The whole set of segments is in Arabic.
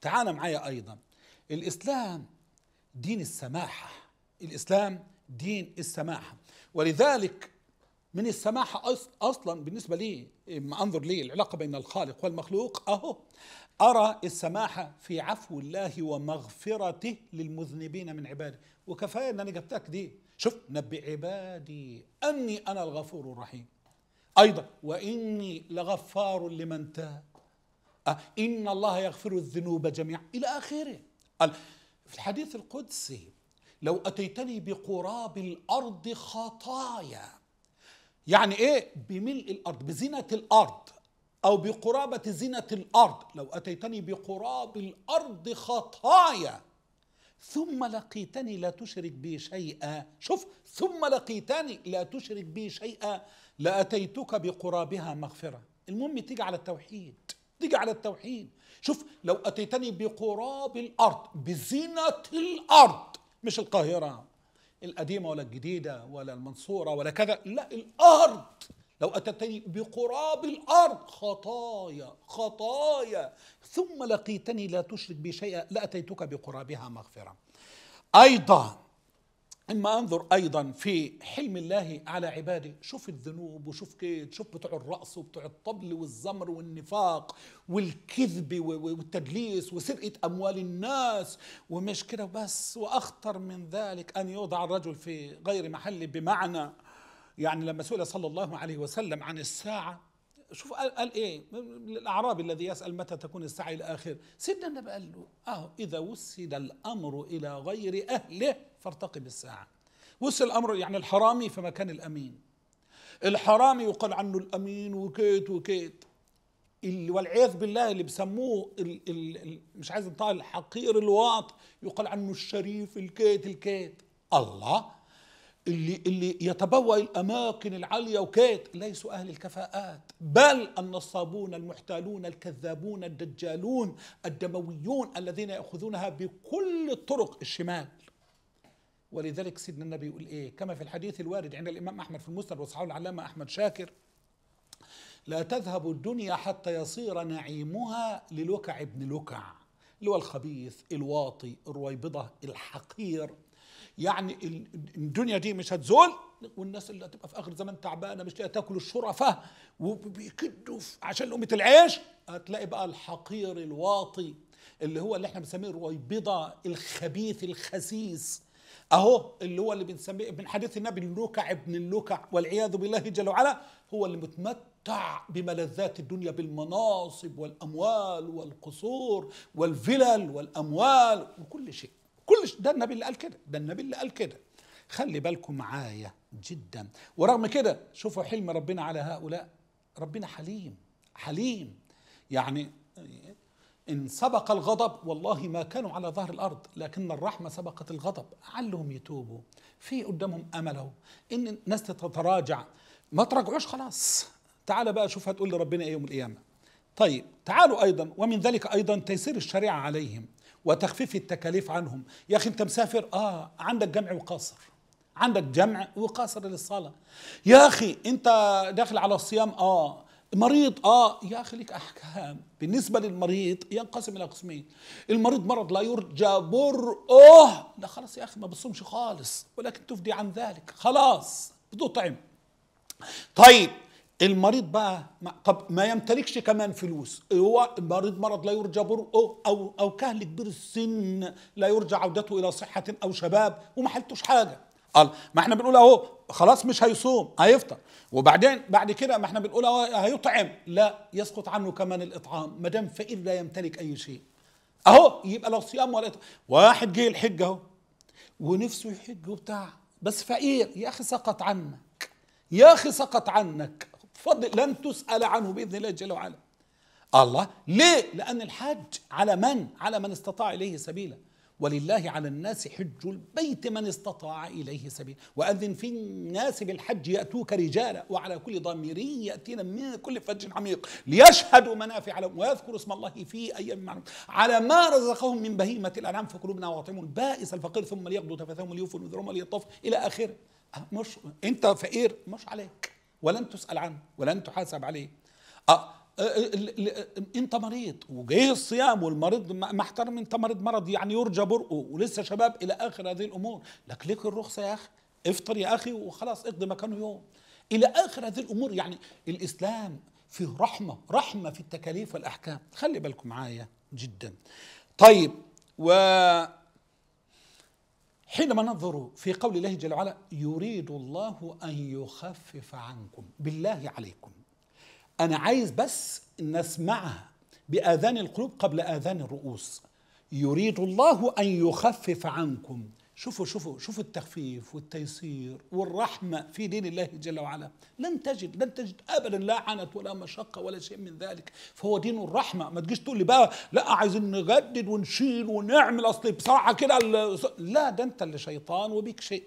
تعال معايا أيضا الإسلام دين السماحة الإسلام دين السماحة ولذلك من السماحة أصلا بالنسبة لي ما أنظر لي العلاقة بين الخالق والمخلوق أهو أرى السماحة في عفو الله ومغفرته للمذنبين من عباده وكفاية أن أنا جبتك دي شوف نبئ عبادي أني أنا الغفور الرحيم أيضا وإني لغفار لمن تاب إن الله يغفر الذنوب جميعا إلى آخره قال في الحديث القدسي لو أتيتني بقراب الأرض خطايا يعني إيه بملء الأرض بزينة الأرض أو بقرابة زينة الأرض لو أتيتني بقراب الأرض خطايا ثم لقيتني لا تشرك بي شيئا شوف ثم لقيتني لا تشرك بي شيئا لأتيتك بقرابها مغفرة المهم تيجي على التوحيد تيجي على التوحيد شوف لو اتيتني بقراب الارض بزينه الارض مش القاهره القديمه ولا الجديده ولا المنصوره ولا كذا لا الارض لو اتيتني بقراب الارض خطايا خطايا ثم لقيتني لا تشرك بي شيئا لاتيتك بقرابها مغفره ايضا عندما انظر ايضا في حلم الله على عباده شوف الذنوب وشوف كيد شوف بتوع الرأس وبتوع الطبل والزمر والنفاق والكذب والتدليس وسرقه اموال الناس ومش كده بس واخطر من ذلك ان يوضع الرجل في غير محله بمعنى يعني لما سئل صلى الله عليه وسلم عن الساعه شوف قال, قال ايه الاعرابي الذي يسال متى تكون الساعه الى سيدنا النبي قال له اه اذا وسد الامر الى غير اهله فارتقب الساعه وسد الامر يعني الحرامي في مكان الامين الحرامي يقال عنه الامين وكيت وكيت والعياذ بالله اللي بسموه الـ الـ مش عايز انطق الحقير الواط يقال عنه الشريف الكيت الكيت الله اللي اللي يتبوأ الأماكن العالية وكيت ليسوا أهل الكفاءات بل النصابون المحتالون الكذابون الدجالون الدمويون الذين يأخذونها بكل طرق الشمال ولذلك سيدنا النبي يقول إيه كما في الحديث الوارد عند الإمام أحمد في المسند وصححه العلامة أحمد شاكر لا تذهب الدنيا حتى يصير نعيمها للوكع ابن لكع اللي هو الخبيث الواطي الرويبضة الحقير يعني الدنيا دي مش هتزول والناس اللي هتبقى في اخر زمان تعبانه مش لاقيه تاكل الشرفاء وبيكدوا عشان لقمه العيش هتلاقي بقى الحقير الواطي اللي هو اللي احنا بنسميه الرويبضه الخبيث الخسيس اهو اللي هو اللي بنسميه من حديث النبي اللوكع ابن اللوكع والعياذ بالله جل وعلا هو اللي متمتع بملذات الدنيا بالمناصب والاموال والقصور والفلل والاموال وكل شيء كل ده النبي اللي قال كده ده النبي اللي قال كده خلي بالكم معايا جدا ورغم كده شوفوا حلم ربنا على هؤلاء ربنا حليم حليم يعني إن سبق الغضب والله ما كانوا على ظهر الأرض لكن الرحمة سبقت الغضب علهم يتوبوا في قدامهم أمله إن الناس تتراجع ما تراجعوش خلاص تعال بقى شوف هتقول لربنا إيه يوم القيامة طيب تعالوا أيضا ومن ذلك أيضا تيسير الشريعة عليهم وتخفيف التكاليف عنهم يا أخي أنت مسافر آه عندك جمع وقاصر عندك جمع وقاصر للصلاة يا أخي أنت داخل على الصيام آه مريض اه يا اخي لك احكام بالنسبه للمريض ينقسم الى قسمين المريض مرض لا يرجى برؤه ده خلاص يا اخي ما بتصومش خالص ولكن تفدي عن ذلك خلاص طعم طيب المريض بقى طب ما يمتلكش كمان فلوس هو مريض مرض لا يرجى برؤه او او كهل كبير السن لا يرجى عودته الى صحه او شباب وما حلتوش حاجه قال ما احنا بنقول اهو خلاص مش هيصوم هيفطر وبعدين بعد كده ما احنا بنقول اهو هيطعم لا يسقط عنه كمان الاطعام ما دام فقير لا يمتلك اي شيء اهو يبقى لا صيام ولا واحد جه الحج اهو ونفسه يحج وبتاع بس فقير يا اخي سقط عنك يا اخي سقط عنك تفضل لن تسأل عنه بإذن الله جل وعلا الله ليه لأن الحج على من على من استطاع إليه سبيلا ولله على الناس حج البيت من استطاع إليه سبيلا وأذن في الناس بالحج يأتوك رجالا وعلى كل ضمير يأتينا من كل فج عميق ليشهدوا منافع لهم ويذكروا اسم الله في أيام معلوم على ما رزقهم من بهيمة الأنعام فكلوا وأطعموا البائس الفقير ثم ليقضوا تفثهم وليوفوا نذرهم وليطوفوا إلى آخره أه، مش أنت فقير مش عليك ولن تسأل عنه ولن تحاسب عليه أه انت مريض وجاي الصيام والمريض ما احترم انت مريض مرض يعني يرجى برقه ولسه شباب الى اخر هذه الامور لك ليك الرخصه يا اخي افطر يا اخي وخلاص اقضي مكانه يوم الى اخر هذه الامور يعني الاسلام فيه رحمه رحمه في التكاليف والاحكام خلي بالكم معايا جدا طيب و حينما ننظر في قول الله جل وعلا يريد الله أن يخفف عنكم بالله عليكم أنا عايز بس نسمعها بآذان القلوب قبل آذان الرؤوس يريد الله أن يخفف عنكم شوفوا شوفوا شوفوا التخفيف والتيسير والرحمة في دين الله جل وعلا لن تجد لن تجد أبدا لا عنت ولا مشقة ولا شيء من ذلك فهو دين الرحمة ما تجيش تقول لي بقى لا عايزين نجدد ونشيل ونعمل أصل بصراحة كده لا ده أنت اللي شيطان وبيك شيء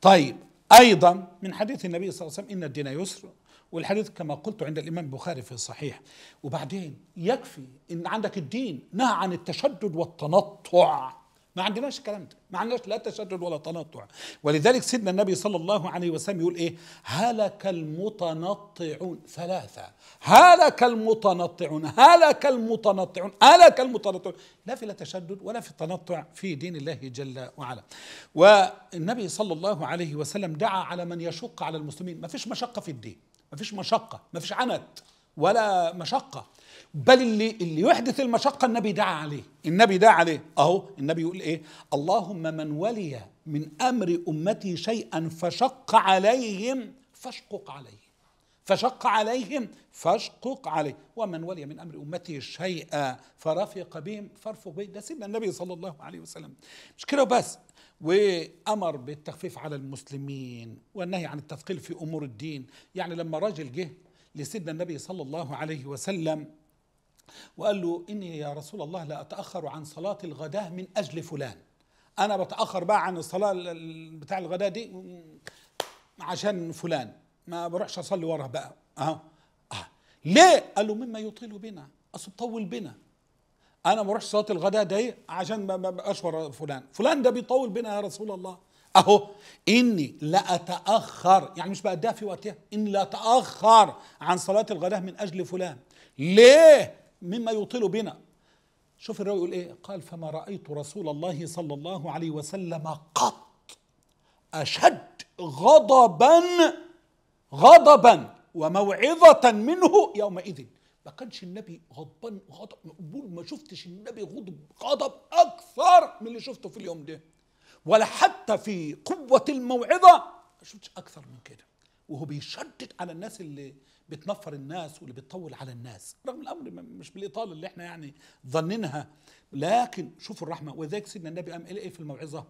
طيب أيضا من حديث النبي صلى الله عليه وسلم إن الدين يسر والحديث كما قلت عند الإمام البخاري في الصحيح وبعدين يكفي إن عندك الدين نهى عن التشدد والتنطع ما عندناش الكلام ده ما عندناش لا تشدد ولا تنطع ولذلك سيدنا النبي صلى الله عليه وسلم يقول ايه هلك المتنطعون ثلاثة هلك المتنطعون هلك المتنطعون هلك المتنطعون لا في لا تشدد ولا في تنطع في دين الله جل وعلا والنبي صلى الله عليه وسلم دعا على من يشق على المسلمين ما فيش مشقة في الدين ما فيش مشقة ما فيش عنت ولا مشقه بل اللي اللي يحدث المشقه النبي دعا عليه النبي دعا عليه اهو النبي يقول ايه اللهم من ولي من امر امتي شيئا فشق عليهم فاشقق عليه فشق عليهم فاشقق عليه ومن ولي من امر أمتي شيئا فرفق بهم فارفق بهم ده سيدنا النبي صلى الله عليه وسلم مش كده وبس وامر بالتخفيف على المسلمين والنهي عن التثقيل في امور الدين يعني لما راجل جه لسيدنا النبي صلى الله عليه وسلم وقال له إني يا رسول الله لا أتأخر عن صلاة الغداة من أجل فلان أنا بتأخر بقى عن الصلاة بتاع الغداة دي عشان فلان ما بروحش أصلي وراه بقى أه. أه. ليه؟ قال له مما يطيل بنا أصل طول بنا أنا ما بروحش صلاة الغداة دي عشان ما أشور ورا فلان فلان ده بيطول بنا يا رسول الله اهو اني لاتاخر يعني مش بقى في وقتها اني لاتاخر عن صلاه الغداء من اجل فلان ليه مما يطيل بنا شوف الراوي يقول ايه قال فما رايت رسول الله صلى الله عليه وسلم قط اشد غضبا غضبا وموعظه منه يومئذ ما كانش النبي غضبان غضب ما شفتش النبي غضب غضب اكثر من اللي شفته في اليوم ده ولا حتى في قوة الموعظة ما شفتش أكثر من كده وهو بيشدد على الناس اللي بتنفر الناس واللي بتطول على الناس رغم الامر مش بالاطاله اللي احنا يعني ظننها لكن شوفوا الرحمه وذلك سيدنا النبي قام قال ايه في الموعظه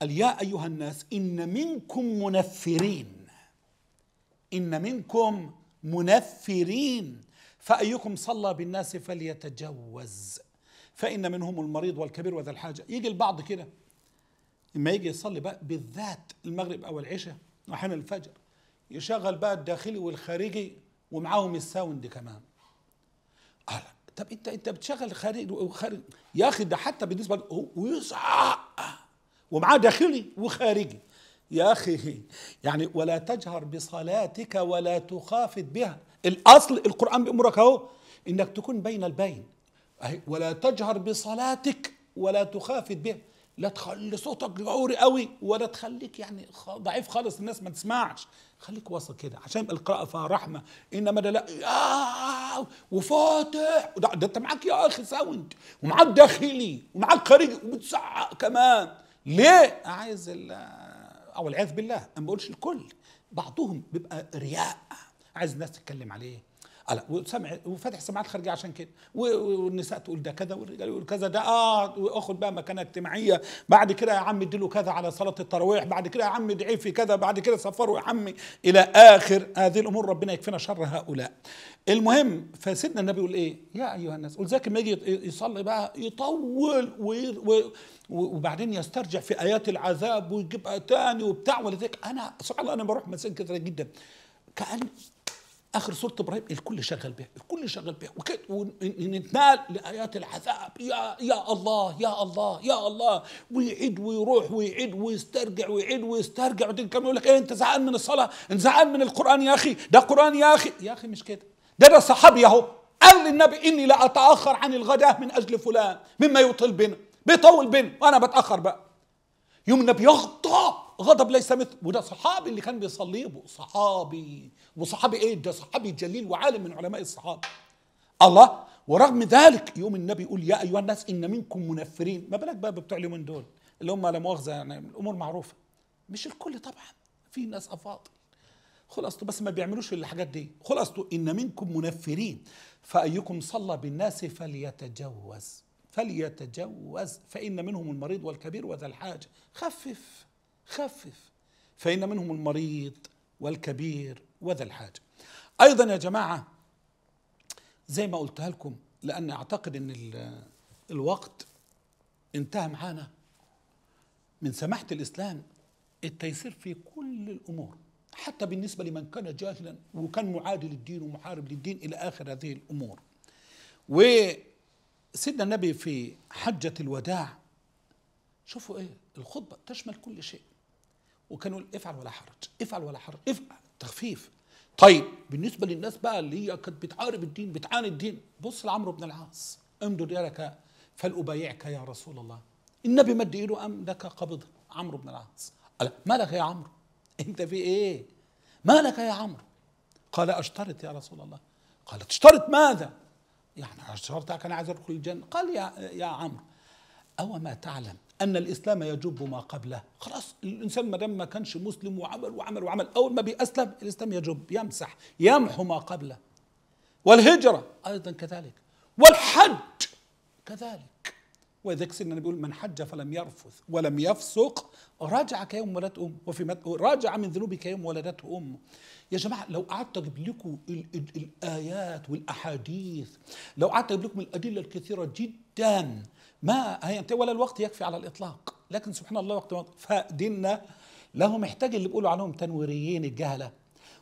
قال يا ايها الناس ان منكم منفرين ان منكم منفرين فايكم صلى بالناس فليتجوز فان منهم المريض والكبير وذا الحاجه يجي البعض كده لما يجي يصلي بقى بالذات المغرب او العشاء واحيانا الفجر يشغل بقى الداخلي والخارجي ومعاهم الساوند كمان قال طب انت انت بتشغل خارج وخارج يا اخي ده حتى بالنسبه له ويصعق ومعاه داخلي وخارجي يا اخي يعني ولا تجهر بصلاتك ولا تخافت بها الاصل القران بيامرك اهو انك تكون بين البين ولا تجهر بصلاتك ولا تخافت بها لا تخلي صوتك عوري قوي ولا تخليك يعني ضعيف خالص الناس ما تسمعش خليك واصل كده عشان يبقى القراءه فيها رحمه انما ده لا آه، وفاتح ده, ده انت معاك يا اخي ساوند ومعاك داخلي ومعاك خارجي وبتزعق كمان ليه عايز او العياذ بالله انا ما بقولش الكل بعضهم بيبقى رياء عايز الناس تتكلم عليه لا وسمع وفتح سماعات خارجيه عشان كده والنساء تقول ده كذا والرجال يقول كذا ده اه واخد بقى مكانه اجتماعيه بعد كده يا عم اديله كذا على صلاه التراويح بعد كده يا عم ادعي في كذا بعد كده سفره يا عمي الى اخر هذه الامور ربنا يكفينا شر هؤلاء المهم فسيدنا النبي يقول ايه يا ايها الناس ولذلك لما يجي يصلي بقى يطول وبعدين يسترجع في ايات العذاب ويجيب تاني وبتاع ولذلك انا سبحان الله انا بروح مساجد كثيره جدا كان اخر سوره ابراهيم الكل شغال بها الكل شغال بها ونتنال لايات العذاب يا يا الله يا الله يا الله ويعيد ويروح ويعيد ويسترجع ويعيد ويسترجع وبعدين كمان يقول لك ايه انت زعلان من الصلاه انت زعلان من القران يا اخي ده قران يا اخي يا اخي مش كده ده ده صحابي اهو قال للنبي اني لا اتاخر عن الغداء من اجل فلان مما يطيل بنا بيطول بنا وانا بتاخر بقى يوم النبي يغضب غضب ليس مثل وده صحابي اللي كان بيصلي صحابي وصحابي ايه ده صحابي جليل وعالم من علماء الصحابه الله ورغم ذلك يقوم النبي يقول يا ايها الناس ان منكم منفرين ما بالك بقى بتوع اليومين دول اللي هم لا مؤاخذه يعني الامور معروفه مش الكل طبعا في ناس افاضل خلاصته بس ما بيعملوش الحاجات دي خلاصته ان منكم منفرين فايكم صلى بالناس فليتجوز فليتجوز فان منهم المريض والكبير وذا الحاجه خفف خفف فإن منهم المريض والكبير وذا الحاجة أيضا يا جماعة زي ما قلتها لكم لأن أعتقد أن الوقت انتهى معانا من سماحة الإسلام التيسير في كل الأمور حتى بالنسبة لمن كان جاهلا وكان معادي للدين ومحارب للدين إلى آخر هذه الأمور وسيدنا النبي في حجة الوداع شوفوا إيه الخطبة تشمل كل شيء وكانوا افعل ولا حرج افعل ولا حرج افعل تخفيف طيب بالنسبه للناس بقى اللي هي كانت بتعارب الدين بتعاني الدين بص لعمرو بن العاص امدد يدك فلأبايعك يا رسول الله النبي مد ايده أم لك قبض عمرو بن العاص قال مالك يا عمرو انت في ايه مالك يا عمرو قال اشترط يا رسول الله قال تشترط ماذا يعني اشترط انا عايز ادخل الجنه قال يا يا عمرو أو ما تعلم ان الاسلام يجب ما قبله خلاص الانسان ما دام ما كانش مسلم وعمل وعمل وعمل اول ما بيسلم الاسلام يجب يمسح يمحو ما قبله والهجره ايضا كذلك والحج كذلك ولذلك سيدنا النبي يقول من حج فلم يرفث ولم يفسق راجع كيوم ولدته أم وفي مد... راجع من ذنوبك كيوم ولدته امه يا جماعه لو قعدت اجيب لكم ال... ال... الايات والاحاديث لو قعدت اجيب لكم الادله الكثيره جدا ما انت ولا الوقت يكفي على الاطلاق لكن سبحان الله وقت فديننا له محتاج اللي بيقولوا عليهم تنويريين الجهله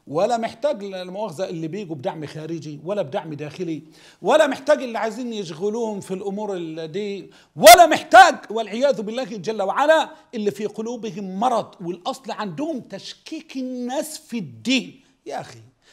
ولا محتاج للمؤاخذه اللي بيجوا بدعم خارجي ولا بدعم داخلي ولا محتاج اللي عايزين يشغلوهم في الامور دي ولا محتاج والعياذ بالله جل وعلا اللي في قلوبهم مرض والاصل عندهم تشكيك الناس في الدين يا اخي